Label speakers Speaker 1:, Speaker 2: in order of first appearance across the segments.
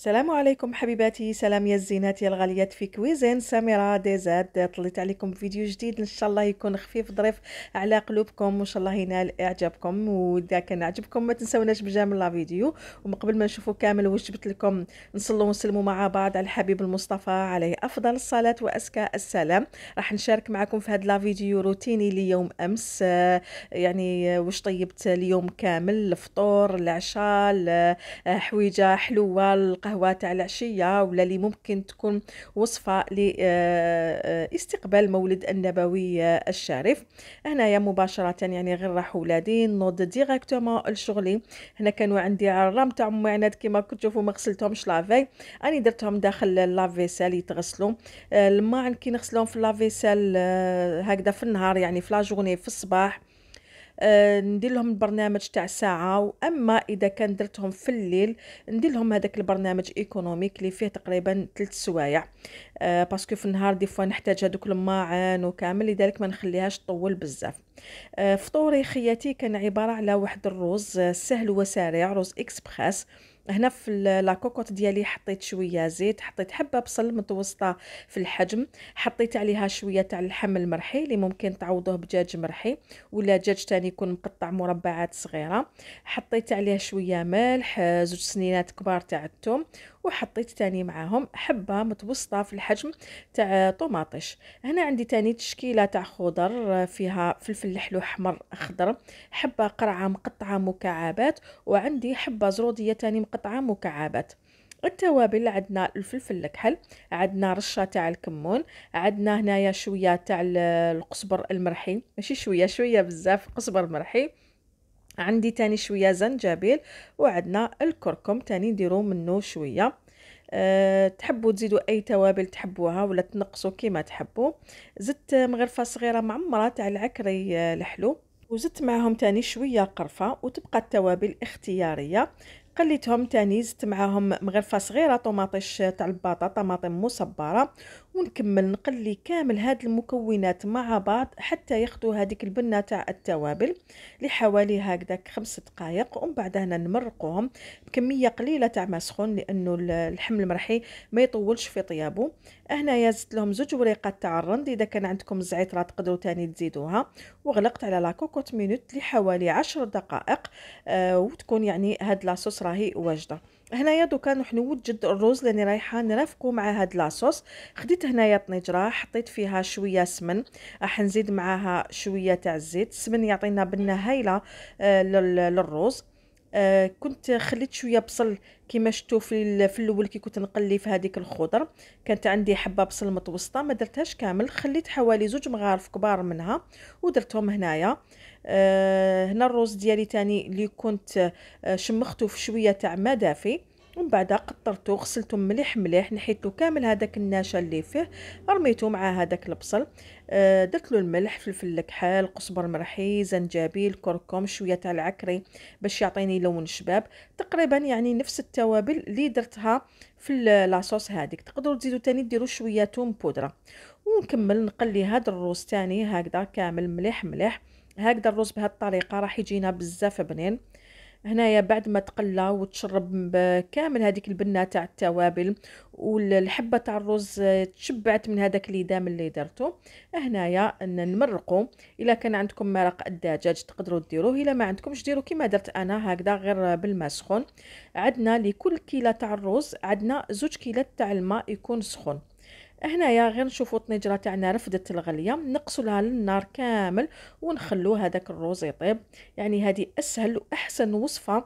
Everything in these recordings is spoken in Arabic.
Speaker 1: السلام عليكم حبيباتي سلام يا الزينات يا الغاليات في كويزين سميرة ديزاد طليت عليكم فيديو جديد ان شاء الله يكون خفيف ظريف على قلوبكم وان شاء الله ينال اعجابكم واذا كان عجبكم ما تنسوناش بجامل لا فيديو ومقبل قبل ما نشوفوا كامل واش جبت لكم نصلوا ونسلموا مع بعض على الحبيب المصطفى عليه افضل الصلاه وازكى السلام راح نشارك معكم في هذا لا فيديو روتيني ليوم امس آه، يعني آه، واش طيبت اليوم كامل الفطور العشاء آه، حويجه حلوه القهوة تاع العشية ولا اللي ممكن تكون وصفة لاستقبال آه، آه، مولد النبوي آه، الشريف هنايا مباشرة يعني غير راح ولادي نوض ديريكتومون لشغلي هنا كانوا عندي عرام تاع ام عناد كيما كتشوفوا ما غسلتهمش لافي راني درتهم داخل لافيسال يتغسلوا الماعن كي نغسلهم في لافيسال هكذا في النهار يعني في لاجورني في الصباح آه، ندير لهم البرنامج تاع ساعه واما اذا كان درتهم في الليل ندير لهم هذاك البرنامج ايكونوميك اللي فيه تقريبا ثلاث سوايع آه باسكو في النهار دي فوا نحتاج هذوك الماعن وكامل لذلك ما نخليهاش طول بزاف آه فطوري خياتي كان عباره على واحد الرز آه، سهل وسريع رز اكسبريس هنا في لاكوكوت ديالي حطيت شويه زيت حطيت حبه بصل متوسطه في الحجم حطيت عليها شويه تاع اللحم المرحي اللي ممكن تعوضوه بدجاج مرحي ولا دجاج تاني يكون مقطع مربعات صغيره حطيت عليه شويه ملح آه، زوج سنينات كبار تاع الثوم وحطيت تاني معاهم حبة متوسطة في الحجم تاع طماطش هنا عندي تاني تشكيلة تاع خضر فيها فلفل حلو حمر أخضر حبة قرعة مقطعة مكعبات وعندي حبة زرودية تاني مقطعة مكعبات التوابل عندنا الفلفل الكحل عندنا رشه تاع الكمون عندنا هنايا شويه تاع القزبر المرحي ماشي شويه شويه بزاف قزبر مرحي عندي تاني شويه زنجبيل وعندنا الكركم تاني نديرو منه شويه أه تحبوا تزيدوا اي توابل تحبوها ولا تنقصوا كيما تحبوا زدت مغرفه صغيره معمره تاع العكري الحلو أه، وزدت معهم تاني شويه قرفه وتبقى التوابل اختياريه قليتهم تاني زدت معاهم مغرفه صغيره طماطيش تاع الباطا طماطم مصبره ونكمل نقلي كامل هاد المكونات مع بعض حتى ياخدو هذيك البنه تاع التوابل لحوالي هكذاك خمس دقائق ومن بعد هنا نمرقوهم بكميه قليله تاع ما سخون لانه اللحم المرحي ما يطولش في طيابه هنايا زدت لهم زوج وريقات تاع الرند اذا كان عندكم زعتر تقدروا تاني تزيدوها وغلقت على لاكوكوت مينوت لحوالي عشر دقائق آه وتكون يعني هاد لاصوص راهي واجده هنايا دوكا نروح نوجد جد الرز لاني رايحه نرافقو مع هاد لاصوص خديت هنايا طنجره حطيت فيها شويه سمن راح نزيد معاها شويه تاع الزيت السمن يعطينا بنه هايله آه، للرز آه كنت خليت شويه بصل كما شفتوا في في الاول كي كنت نقلي في هذيك الخضر كانت عندي حبه بصل متوسطه ما درتهاش كامل خليت حوالي زوج مغارف كبار منها ودرتهم هنايا آه آه، هنا الرز ديالي تاني اللي كنت آه، شمخته في شويه تاع ما دافي ومن بعد قطرته وغسلته مليح مليح نحيته كامل هذاك النشا اللي فيه رميته مع هذاك البصل آه، درت له الملح فلفل الكحل قزبر مرحي زنجبيل كركم شويه تاع العكري باش يعطيني لون شباب تقريبا يعني نفس التوابل اللي درتها في لاصوص هذيك تقدروا تزيدوا تاني ديروا شويه توم بودره ونكمل نقلي هذا الروز تاني هكذا كامل مليح مليح هكذا الرز بهالطريقه راح يجينا بزاف بنين هنايا بعد ما تقلى وتشرب كامل هذيك البنه تاع التوابل والحبه تاع الرز تشبعت من هذاك الليدام اللي درتو هنايا نمرقو الا كان عندكم مرق الدجاج تقدروا ديروه الا ما عندكمش ديروا كما درت انا هكذا غير بالماء سخون عندنا لكل كيله تاع الرز عندنا زوج كيلات تاع الماء يكون سخون هنايا غير نشوفوا الطنجره تاعنا رفدت الغليه نقصوا لها للنار كامل ونخلو هذاك الروز يطيب يعني هذه اسهل واحسن وصفه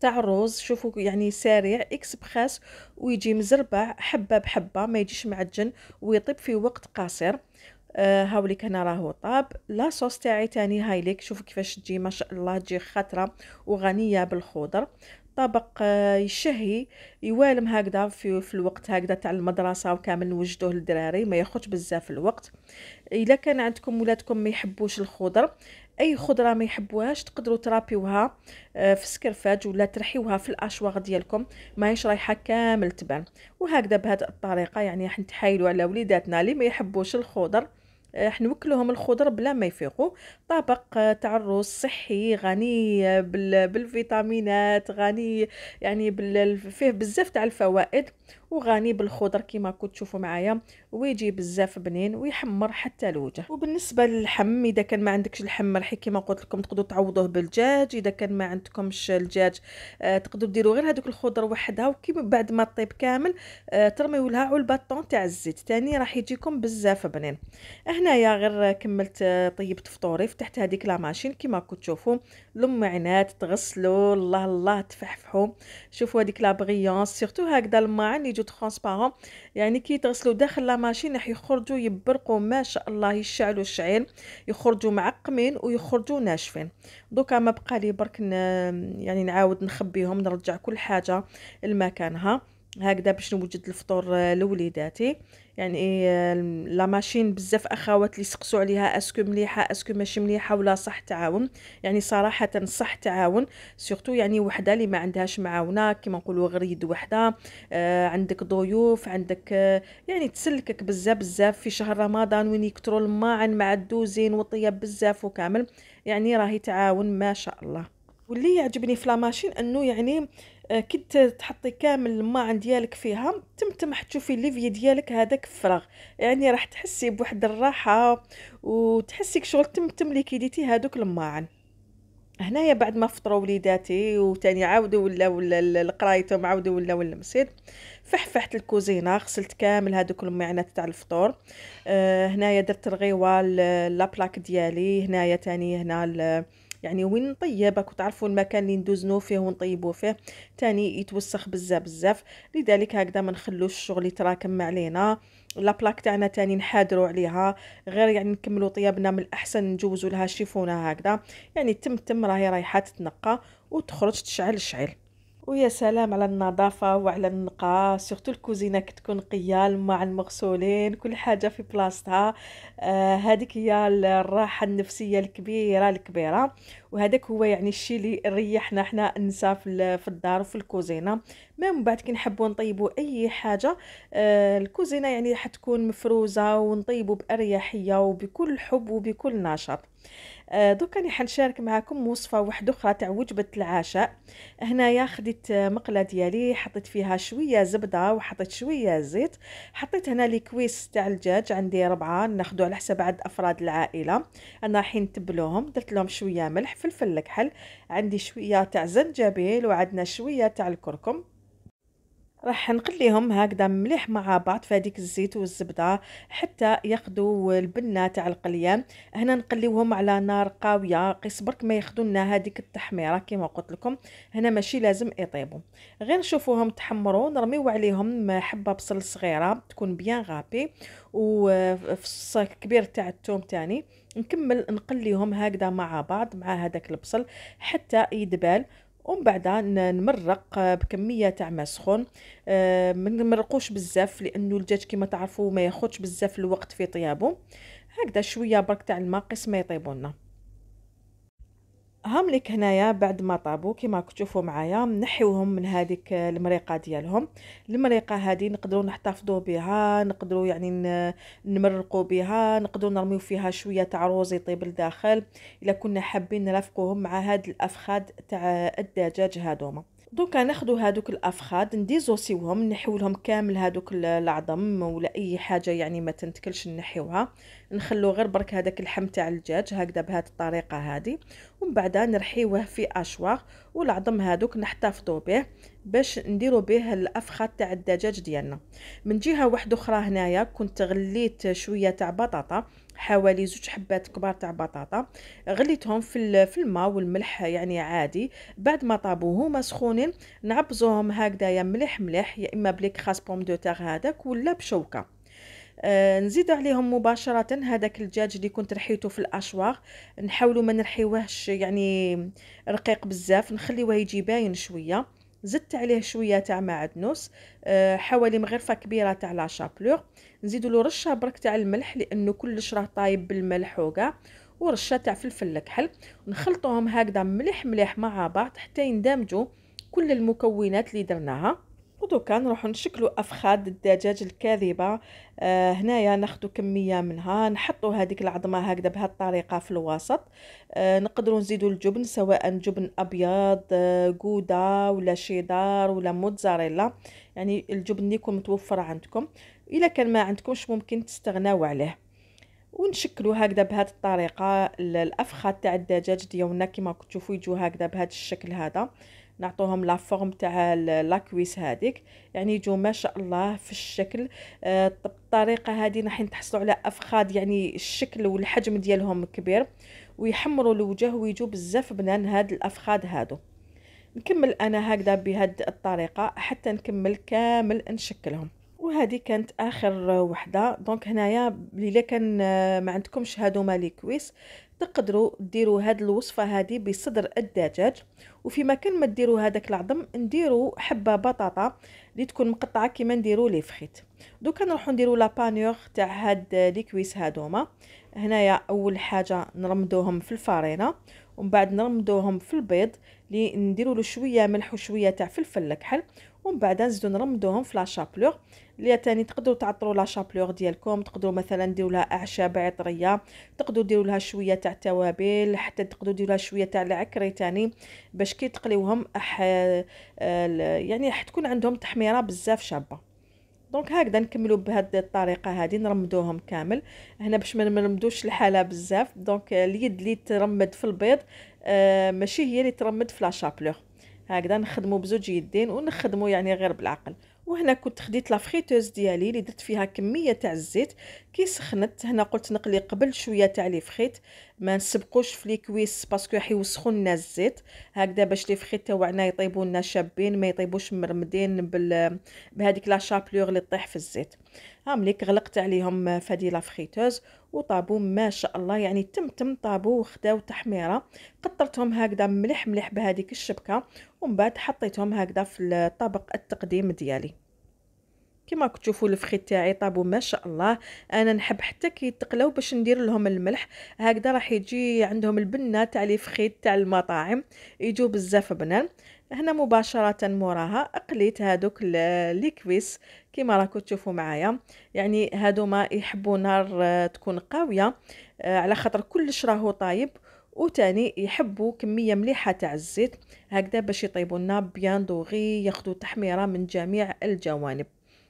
Speaker 1: تاع الروز شوفوا يعني سريع اكسبريس ويجي مزربع حبه بحبه ما يجيش معجن ويطيب في وقت قصير آه هاوليك هنا راهو طاب لاصوص تاعي تاني هايليك شوفوا كيفاش تجي ما شاء الله تجي خطره وغنيه بالخضر طبق آه، يشهي يوالم هكذا في, في الوقت هكذا تاع المدرسه وكامل نوجدوه للدراري ما ياخذش بزاف الوقت الا كان عندكم ولادكم ما يحبوش الخضر اي خضره ما يحبوهاش تقدروا ترابيوها آه، في السكرفاج ولا ترحيوها في الاشواغ ديالكم ماهيش رايحه كامل تبان وهكذا بهذه الطريقه يعني راح نتحايلوا على وليداتنا اللي ما يحبوش الخضر حنوكلوهم الخضر بلا ما يفيقوا طبق آه، تعرس صحي غني آه، بالفيتامينات غني يعني فيه بزاف تاع الفوائد وغني بالخضر كما كنت تشوفوا معايا ويجي بزاف بنين ويحمر حتى الوجه وبالنسبه للحم اذا كان ما عندكش اللحم مرحي كما قلت لكم تقدروا تعوضوه بالدجاج اذا كان ما عندكمش الدجاج آه تقدروا ديروا غير هذوك الخضر وحدها وكي بعد ما طيب كامل آه ترميو لها علبه تاع الزيت ثاني راح يجيكم بزاف بنين هنايا غير كملت آه، طيبت فطوري فتحت هذيك لا ماشين كما كنت تشوفوا تغسلوا الله الله تفحفحوا شوفوا هذيك لا بغيونس سيرتو هكذا الماعن يجوا ترونسبارون يعني كي يتغسلوا داخل لا ماشين راح يخرجوا يبرقوا ما شاء الله يشعلوا الشعير يخرجوا معقمين ويخرجوا ناشفين دوكا ما بقى لي برك يعني نعاود نخبيهم نرجع كل حاجه لمكانها هكذا باش نوجد الفطور لوليداتي يعني آه، لا ماشين بزاف اخوات اللي سقسوا عليها اسكو مليحه اسكو ماشي مليحه ولا صح تعاون يعني صراحه صح تعاون سورتو يعني وحده اللي ما عندهاش معاونه كما نقولوا غريد وحده آه عندك ضيوف عندك آه يعني تسلكك بزاف بزاف في شهر رمضان وين يكثروا الماعن مع الدوزين والطياب بزاف وكامل يعني راهي تعاون ما شاء الله واللي يعجبني في لا ماشين انه يعني آه، كنت تحطي كامل الماعن ديالك فيها تمتم حتشوفي ليفي ديالك هذاك فراغ يعني راح تحسي بواحد الراحه وتحسي شغل تمتم لي كيديتي هذوك الماعن هنايا بعد ما فطروا وليداتي وتاني عاودوا ولا ولا لقرايتهم عاودوا ولا ولا مسيد فحفحت الكوزينه غسلت كامل هذوك المعانات تاع الفطور آه هنايا درت الغيوال آه، لابلاك ديالي هنايا تاني هنا يعني وين نطيب راكم تعرفوا المكان اللي ندوزنو فيه ونطيبو فيه تاني يتوسخ بزاف بزاف لذلك هكذا ما نخلوش الشغل يتراكم علينا لا بلاك تاعنا تاني نحادروا عليها غير يعني نكملوا طيابنا من الاحسن نجوزوا لها شيفونه هكذا يعني تم تم راهي رايحه تتنقى وتخرج تشعل شعل ويا سلام على النظافة وعلى النقاء سورتو الكوزينة كتكون نقية الماء المغسولين كل حاجة في بلاصتها آه هذيك هي الراحة النفسية الكبيرة الكبيرة وهذاك هو يعني الشيء اللي ريحنا حنا النساء في, الدار وفي الكوزينة ما من بعد كي نحبوا نطيبوا اي حاجة آه الكوزينة يعني حتكون مفروزة ونطيبوا بأريحية وبكل حب وبكل نشاط آه، دوكا راني حنشارك معكم وصفه واحده اخرى تاع وجبه العشاء هنايا خديت آه، مقله ديالي حطيت فيها شويه زبده وحطيت شويه زيت حطيت هنا الكويس تاع الدجاج عندي ربعه ناخذو على حسب عدد افراد العائله انا رايحين نتبلوهم درت لهم شويه ملح فلفل الكحل عندي شويه تاع زنجبيل وعندنا شويه تاع الكركم راح نقليهم هكذا مليح مع بعض في هذيك الزيت والزبده حتى ياخذوا البنه تاع القليه هنا نقليوهم على نار قاويه قيس برك ما ياخذوا لنا هذيك التحميره كما قلت لكم هنا ماشي لازم يطيبوا غير نشوفوهم تحمروا نرميو عليهم حبه بصل صغيره تكون بيان غابي وفص كبير تاع الثوم تاني نكمل نقليهم هكذا مع بعض مع هذاك البصل حتى يدبال ومن بعد نمرق بكميه تاع ما سخون آه، ما نمرقوش بزاف لانه الدجاج كما تعرفوا ما ياخذش بزاف الوقت في طيابه هكذا شويه برك تاع الماء قسم ما يطيبوا لنا هام لك هنايا بعد ما طابو كما تشوفوا معايا نحيوهم من هذيك آه، المريقه ديالهم المريقه هذه نقدروا نحتفظوا بها نقدروا يعني نمرقوا بها نقدروا نرميو فيها شويه تاع روز يطيب لداخل الا كنا حابين نرافقوهم مع هاد الافخاد تاع الدجاج هادوما دوكا ناخدو هادوك الافخاد نديزوسيوهم نحيولهم كامل هادوك العظم ولا اي حاجه يعني ما تنتكلش نحيوها نخلو غير برك هذاك اللحم تاع الدجاج هكذا بهاد الطريقه هادي ومن بعد نرحيوه في اشواغ والعظم هادوك نحتفظوا به باش نديرو به الافخاد تاع الدجاج ديالنا من جهه واحده اخرى هنايا كنت غليت شويه تاع بطاطا حوالي زوج حبات كبار تاع بطاطا غليتهم في في الماء والملح يعني عادي بعد ما طابو هما سخونين نعبزوهم هكذايا مليح مليح يا اما بليك خاص بوم دو تيغ هذاك ولا بشوكه آه نزيد عليهم مباشرة هذاك الدجاج اللي كنت رحيته في الأشواغ نحاولوا ما نرحيوهش يعني رقيق بزاف نخليوه يجي باين شوية زدت عليه شويه تاع معدنوس آه، حوالي مغرفه كبيره تاع لا شابلور نزيد له رشه برك تاع الملح لانه كلش راه طايب بالملح وكاع ورشه تاع فلفل الكحل نخلطوهم هكذا مليح مليح مع بعض حتى يندمجوا كل المكونات اللي درناها دوكا نروحو نشكلو افخاد الدجاج الكاذبه آه هنايا ناخدو كميه منها نحطو هذيك العظمه هكذا بهذه الطريقه في الوسط آه نقدروا نزيدو الجبن سواء جبن ابيض آه غوده ولا شيدار ولا موتزاريلا يعني الجبن اللي يكون متوفر عندكم الا كان ما عندكمش ممكن تستغناو عليه ونشكلو هكذا بهذه الطريقه الافخاد تاع الدجاج ديالنا كما كتشوفوا يجوا هكذا بهذا الشكل هذا نعطوهم لا فورم تاع لاكويس هذيك يعني يجوا ما شاء الله في الشكل آه بالطريقه هذه راح تحصلوا على افخاذ يعني الشكل والحجم ديالهم كبير ويحمروا الوجه ويجوا بزاف بنان هاد الافخاذ هادو نكمل انا هكذا بهاد الطريقه حتى نكمل كامل نشكلهم وهذه كانت اخر وحده دونك هنايا الا كان آه، ما عندكمش هادو مالي كويس تقدروا ديروا هاد الوصفه هذه بصدر الدجاج وفي مكان ما ديروا هذاك العظم نديروا حبه بطاطا اللي تكون مقطعه كيما نديروا لي فخيت دوكا نروحوا نديروا لابانيور تاع هاد لي كويس هادوما هنايا اول حاجه نرمدوهم في الفرينه ومن بعد نرمدوهم في البيض اللي نديروا له شويه ملح وشويه تاع فلفل الكحل ومن بعد نزيدو نرمدوهم في لا شابلوغ اللي تاني تقدروا تعطروا لا شابلوغ ديالكم تقدروا مثلا ديروا لها اعشاب عطريه تقدروا ديروا لها شويه تاع توابل حتى تقدروا ديروا لها شويه تاع العكري تاني باش كي تقليوهم أح... آه، يعني راح تكون عندهم تحميره بزاف شابه دونك هكذا نكملوا بهذه الطريقه هذه نرمدوهم كامل هنا باش ما نرمدوش الحاله بزاف دونك اليد اللي ترمد في البيض آه ماشي هي اللي ترمد في لاشابلوغ هكذا نخدمو بزوج يدين ونخدمو يعني غير بالعقل وهنا كنت خديت لافريتوز ديالي اللي درت فيها كميه تاع الزيت كي سخنت هنا قلت نقلي قبل شويه تاع لي فخيت ما نسبقوش في كويس باسكو راح يوسخوا لنا الزيت هكذا باش لي فخيت تاعنا يطيبوا لنا شابين ما يطيبوش مرمدين بال بهذيك لا شابلور اللي طيح في الزيت ها مليك غلقت عليهم فادي لا فريتوز وطابوا ما شاء الله يعني تم تم طابو وخداو تحميره قطرتهم هكذا مليح مليح بهذيك الشبكه ومن بعد حطيتهم هكذا في الطبق التقديم ديالي كما كتشوفوا الفخيط تاعي طابو ما شاء الله انا نحب حتى كيتقلاو باش ندير لهم الملح هكذا راح يجي عندهم البنه تاع الفخيت تاع المطاعم يجوا بزاف بنان هنا مباشرة موراها أقليت لي ليكويس كما راكو تشوفوا معايا يعني هادو ما يحبوا نار آه، تكون قاوية آه، على خاطر كلش راهو طايب وتاني يحبوا كميه مليحه تاع الزيت هكذا باش يطيبوا لنا بيان دوغي ياخذوا تحميره من جميع الجوانب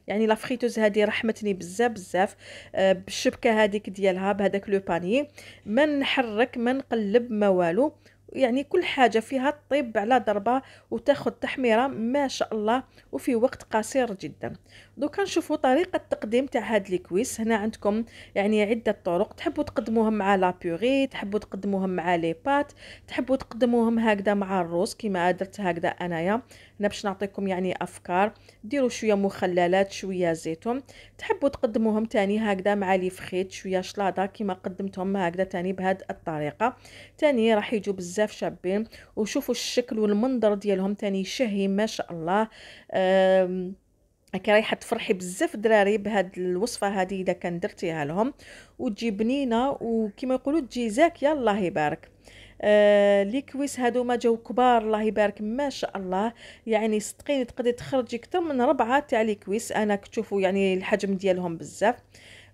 Speaker 1: يعني لا فريتوز هذه رحمتني بزاف بزاف آه، بالشبكه هذيك ديالها بهذاك لو باني ما نحرك ما نقلب ما والو يعني كل حاجة فيها طيب على ضربة وتاخد تحميرة ما شاء الله وفي وقت قصير جدا دوكا نشوفوا طريقه التقديم تاع هاد الكويس هنا عندكم يعني عده طرق تحبوا تقدموهم مع لا بيغي تحبوا تقدموهم مع لي بات تحبوا تقدموهم هكذا مع الروز كما درت هكذا انايا هنا باش نعطيكم يعني افكار ديروا شويه مخللات شويه زيتون تحبوا تقدموهم تاني هكذا مع لي فخيت شويه شلاضه كما قدمتهم هكذا تاني بهاد الطريقه تاني راح يجوا بزاف شابين وشوفوا الشكل والمنظر ديالهم تاني شهي ما شاء الله أم راكي رايحه تفرحي بزاف الدراري بهاد الوصفه هذه اذا كان درتيها لهم وتجي بنينه وكما يقولوا تجي زاكيه الله يبارك آه لي كويس هادو ما جاو كبار الله يبارك ما شاء الله يعني صدقيني تقدري تخرجي كتر من ربعه تاع لي كويس انا كتشوفوا يعني الحجم ديالهم بزاف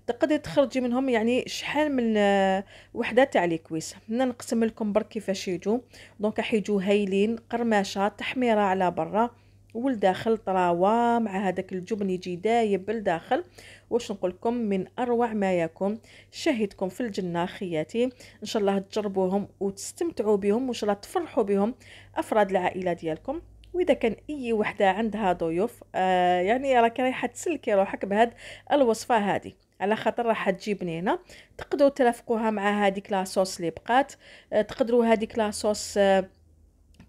Speaker 1: تقدري تخرجي منهم يعني شحال من آه، وحده تاع ليكويس هنا نقسم لكم برك كيفاش يجوا دونك حيجوا هايلين قرماشه تحميره على برا والداخل طراوه مع هذاك الجبن يجي دايب لداخل واش نقول لكم من اروع ما يكون شهدكم في الجنه خياتي ان شاء الله تجربوهم وتستمتعوا بهم وان شاء الله تفرحوا بهم افراد العائله ديالكم واذا كان اي وحده عندها ضيوف آه يعني راك رايحه تسلكي روحك بهاد الوصفه هذه على خاطر راح تجيب بنينه تقدروا ترافقوها مع هذيك لاصوص اللي بقات آه تقدروا هذيك لاصوص آه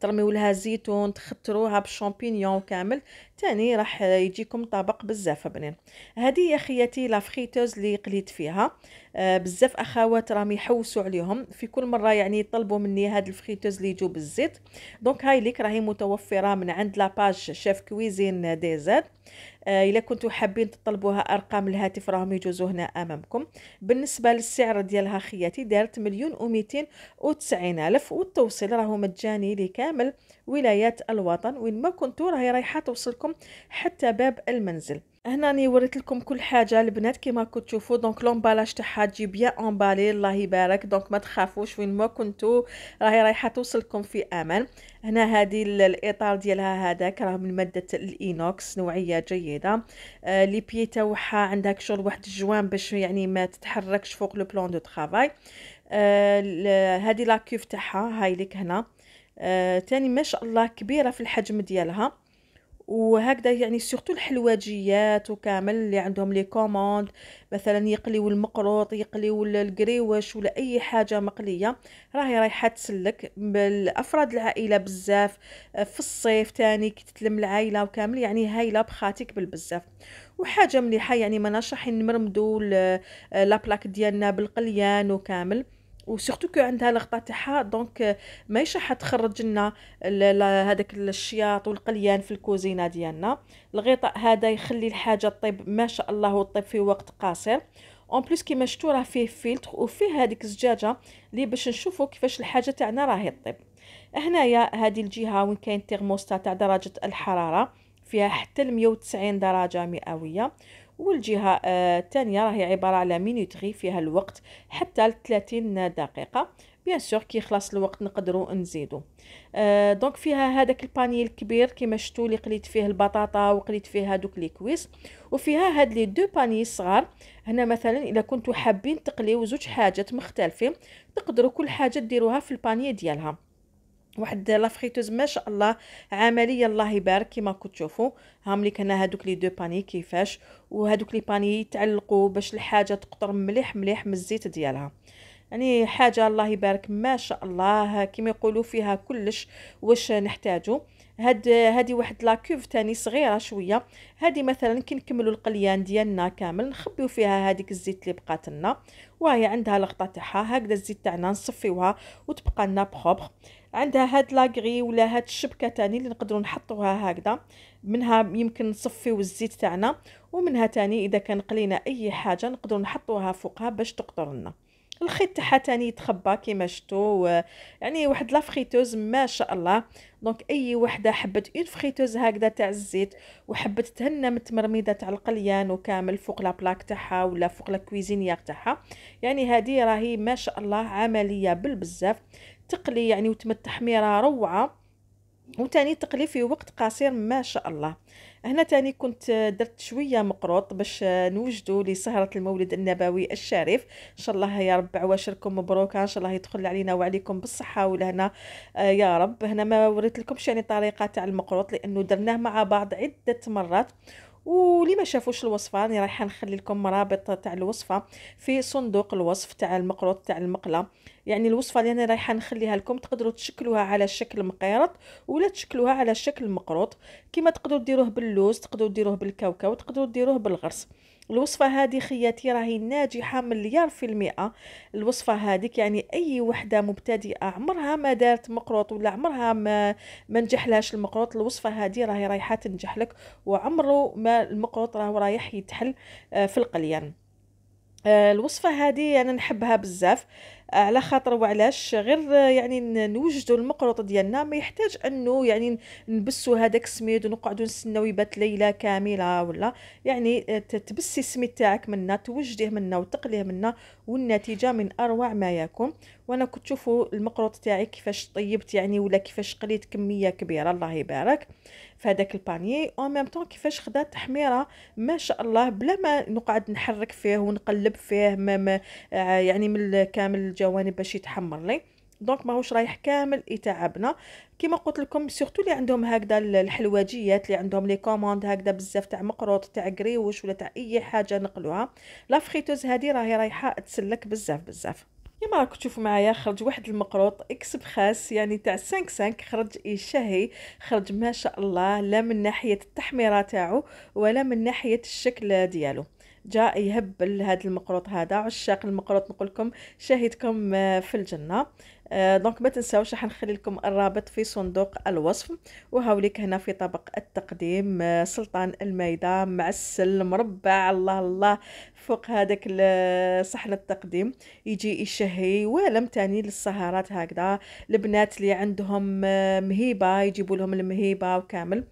Speaker 1: ترميولها زيتون تخطروها بالشامبينيون كامل تاني راح يجيكم طبق بزاف بنين هذه يا خياتي لافخيتوز اللي قليت فيها آه بزاف اخوات راهم يحوسوا عليهم في كل مره يعني يطلبوا مني هاد الفخيتوز اللي يجوا بالزيت دونك هاي ليك راهي متوفره من عند لاباج شيف كويزين دي زاد آه الا كنتو حابين تطلبوها ارقام الهاتف راهم يجوزوا هنا امامكم بالنسبه للسعر ديالها خياتي دارت مليون و 290 الف والتوصيل راهو مجاني لكامل ولايات الوطن وين ما كنتو راهي رايحه توصلكم لكم حتى باب المنزل هنا وريت لكم كل حاجه البنات كما راكم تشوفوا دونك لومبالاج تاعها تجي بيان امبالي الله يبارك دونك ما تخافوش وين ما كنتو راهي رايحه توصلكم في امان هنا هذه الاطار ديالها هذاك راه من ماده الاينوكس نوعيه جيده آه لي بي تاعها عندها شغل واحد الجوان باش يعني ما تتحركش فوق لو بلون دو طرافاي آه هذه لاكوف تاعها هاي لك هنا آه تاني ما شاء الله كبيره في الحجم ديالها وهكذا يعني سورتو الحلواجيات وكامل اللي عندهم لي كوموند مثلا يقليو المقروط يقليو القريوش ولا اي حاجه مقليه راهي رايحه تسلك بالافراد العائله بزاف في الصيف تاني كي تتلم العائله وكامل يعني هايله بخاتك بالبزاف وحاجه مليحه يعني ما راحين نمرمدو لابلاك ديالنا بالقليان وكامل وسورتو كو عندها الغطاء تاعها دونك euh, ماشي حتخرج لنا هذاك الشياط والقليان في الكوزينه ديالنا الغطاء هذا يخلي الحاجه طيب ما شاء الله وطيب في وقت قصير اون بليس كيما شفتوا راه فيه فيلتر وفيه هذيك الزجاجه اللي باش نشوفوا كيفاش الحاجه تاعنا راهي طيب هنايا هذه الجهه وين كاين تيرموستات تاع درجه الحراره فيها حتى 190 درجه مئويه والجهه آه، الثانيه راهي عباره على مينوتري فيها الوقت حتى لثلاثين دقيقه بيان سور كي يخلص الوقت نقدروا نزيدو آه دونك فيها هذاك الباني الكبير كيما شفتوا اللي قليت فيه البطاطا وقليت فيه دوك لي كويس وفيها هاد لي دو باني صغار هنا مثلا الا كنتو حابين تقليو زوج حاجات مختلفين تقدروا كل حاجه ديروها في البانيه ديالها واحد لا فريتوز ما شاء الله عمليه الله يبارك كما راكم تشوفوا هاملي كان هادوك لي دو باني كيفاش وهادوك لي باني يتعلقوا باش الحاجه تقطر مليح مليح من الزيت ديالها يعني حاجه الله يبارك ما شاء الله كما يقولوا فيها كلش واش نحتاجو هاد هادي واحد لاكوف تاني صغيره شويه هادي مثلا كي نكملوا القليان ديالنا كامل نخبيو فيها هاديك الزيت اللي بقات لنا وهي عندها لقطه تاعها هكذا الزيت تاعنا نصفيوها وتبقى لنا بروبر عندها هاد لاغري ولا هاد الشبكه تاني اللي نقدروا نحطوها هكذا منها يمكن نصفيو الزيت تاعنا ومنها تاني اذا كان قلينا اي حاجه نقدروا نحطوها فوقها باش تقطر لنا الخيط تاعها تاني يتخبى كيما شفتوا يعني واحد لافريتوز ما شاء الله دونك اي وحده حبت اون فريتوز هكذا تاع الزيت وحبت تهنى من التمرميده تاع القليان وكامل فوق لا بلاك تاعها ولا فوق لا كويزينيير تاعها يعني هذه راهي ما شاء الله عمليه بالبزاف تقلي يعني وتم التحميره روعه وتاني تقلي في وقت قصير ما شاء الله هنا تاني كنت درت شويه مقروط باش نوجدوا لسهره المولد النبوي الشريف ان شاء الله يا رب عواشركم مبروكه ان شاء الله يدخل علينا وعليكم بالصحه والهنا آه، يا رب هنا ما وريت لكمش يعني طريقه تاع المقروط لانه درناه مع بعض عده مرات ولي ما شافوش الوصفه راني رايحه نخلي لكم رابط تاع الوصفه في صندوق الوصف تاع المقروط تاع المقله يعني الوصفه اللي انا رايحه نخليها لكم تقدروا تشكلوها على شكل مقيرط ولا تشكلوها على شكل مقروط كما تقدروا ديروه باللوز تقدروا ديروه بالكاوكاو تقدروا ديروه بالغرس الوصفة هذه خياتي راهي ناجحة مليار في المئة الوصفة هذه يعني أي وحدة مبتدئة عمرها ما دارت مقروط ولا عمرها ما ما نجحلهاش المقروط الوصفة هذه راهي رايحة تنجح لك وعمره ما المقروط راهو رايح يتحل آه، في القليان آه، الوصفه هذه انا نحبها بزاف آه، على خاطر وعلاش غير يعني نوجدوا المقروط ديالنا ما يحتاج انه يعني نبسوا هذاك السميد ونقعدوا نستناو يبات ليله كامله ولا يعني آه، تبسي السميد تاعك منا توجديه منا وتقليه منا والنتيجه من اروع ما يكون وانا كنت تشوفوا المقروط تاعي كيفاش طيبت يعني ولا كيفاش قليت كميه كبيره الله يبارك في هذاك البانيي او ميم طون كيفاش خدا تحميره ما شاء الله بلا ما نقعد نحرك فيه ونقلب فيه ما ما آه، يعني من كامل الجوانب باش يتحمر لي دونك ماهوش رايح كامل يتعبنا كما قلت لكم سورتو اللي عندهم هكذا الحلواجيات اللي عندهم لي كوموند هكذا بزاف تاع مقروط تاع كريوش ولا تاع اي حاجه نقلوها لا فريتوز هذه راهي رايحه تسلك بزاف بزاف كما راكم تشوفوا معايا خرج واحد المقروط اكس بخاس يعني تاع 5 5 خرج شهي خرج ما شاء الله لا من ناحيه التحميره تاعو ولا من ناحيه الشكل ديالو جاء يهب هذا المقروط هذا عشاق المقروط نقول لكم شاهدكم آه، في الجنه آه، دونك ما تنساوش راح نخلي لكم الرابط في صندوق الوصف وهاوليك هنا في طبق التقديم آه، سلطان المايده مع السل مربع الله الله فوق هذاك صحن التقديم يجي يشهي ولم تاني للسهرات هكذا البنات اللي عندهم مهيبه يجيبوا لهم المهيبه وكامل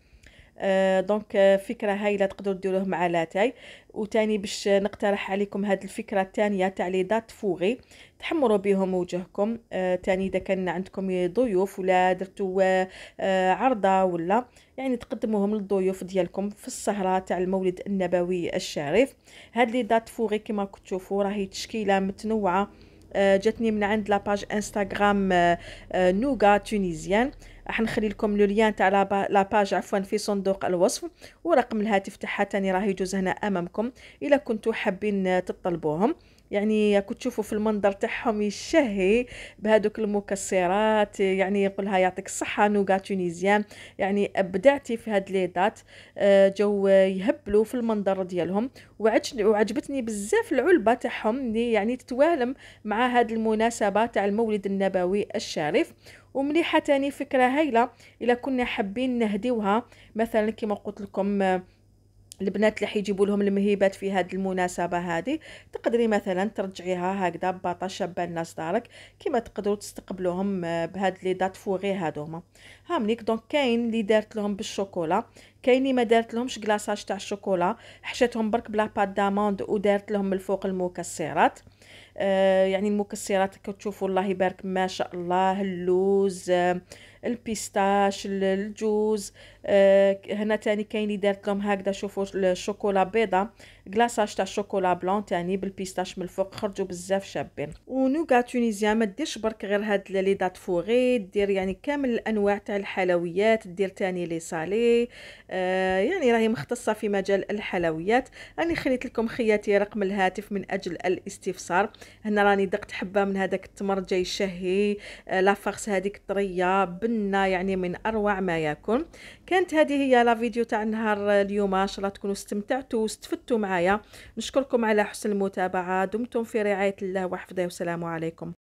Speaker 1: آه دونك فكره هايله تقدروا ديروه مع لاتاي وتاني باش نقترح عليكم هاد الفكرة التانية تاع لي دات فوغي تحمروا بهم وجهكم آه تاني اذا كان عندكم ضيوف ولا درتوا آه،, آه عرضه ولا يعني تقدموهم للضيوف ديالكم في السهره تاع المولد النبوي الشريف هاد لي دات فوغي كما كتشوفوا راهي تشكيله متنوعه آه جاتني من عند لاباج انستغرام آه، آه، نوغا تونيزيان راح نخلي لكم لو ليان تاع لاباج عفوا في صندوق الوصف ورقم الهاتف تاعها تاني راه يجوز هنا امامكم الا كنتو حابين تطلبوهم يعني كنت تشوفوا في المنظر تاعهم يشهي بهذوك المكسرات يعني يقولها يعطيك الصحه نوغا تونيزيان يعني ابدعتي في هاد لي دات آه، جو يهبلوا في المنظر ديالهم وعجبتني بزاف العلبه تاعهم يعني تتوالم مع هاد المناسبه تاع المولد النبوي الشريف ومليحه تاني فكره هايله الا كنا حابين نهديوها مثلا كما قلت لكم آه، البنات اللي حيجيبوا لهم المهيبات في هذه المناسبه هذه تقدري مثلا ترجعيها هكذا شابه الناس دارك كما تقدروا تستقبلوهم آه، بهاد لي دات فوغي هادوما ها مليك دونك كاين اللي دارت لهم بالشوكولا كاين اللي ما دارت لهمش كلاصاج تاع الشوكولا حشتهم برك بلا بات داموند ودارت لهم من فوق المكسرات آه يعني المكسرات كتشوفوا الله يبارك ما شاء الله اللوز آه البيستاش الجوز آه هنا تاني كاين اللي دارت لهم هكذا شوفوا الشوكولا بيضه كلاصاج تاع الشوكولا بلون تاني بالبيستاش من الفوق خرجوا بزاف شابين ونوكا تونيزيا ما ديرش برك غير هاد لي دات فوغي دير يعني كامل الانواع تاع الحلويات دير تاني لي صالي آه يعني راهي مختصه في مجال الحلويات راني خليت لكم خياتي رقم الهاتف من اجل الاستفسار هنا راني دقت حبه من هذاك التمر جاي شهي آه لافارس هذيك طريه بن كنا يعني من اروع ما يكون كانت هذه هي لا فيديو تاع نهار اليوم ان شاء الله تكونوا استمتعتوا واستفدتوا معايا نشكركم على حسن المتابعه دمتم في رعايه الله وحفظه والسلام عليكم